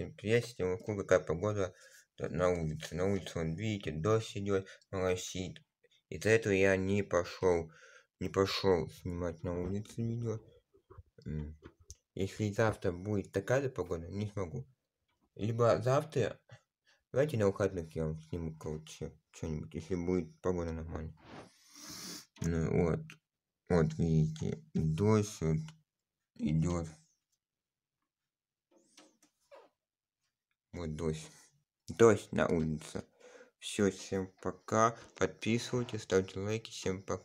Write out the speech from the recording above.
Всем приветствия, вокруг какая погода э, на улице. На улице, он видите, дождь идет, моросит. Из-за этого я не пошел, не пошел снимать на улице видео. Если завтра будет такая же погода, не смогу. Либо завтра, давайте на выходных я вам сниму, короче, что-нибудь, если будет погода нормальная. Ну вот, вот видите, дождь вот идет. Ой, дождь. Дождь на улице. Все, всем пока. Подписывайтесь, ставьте лайки. Всем пока.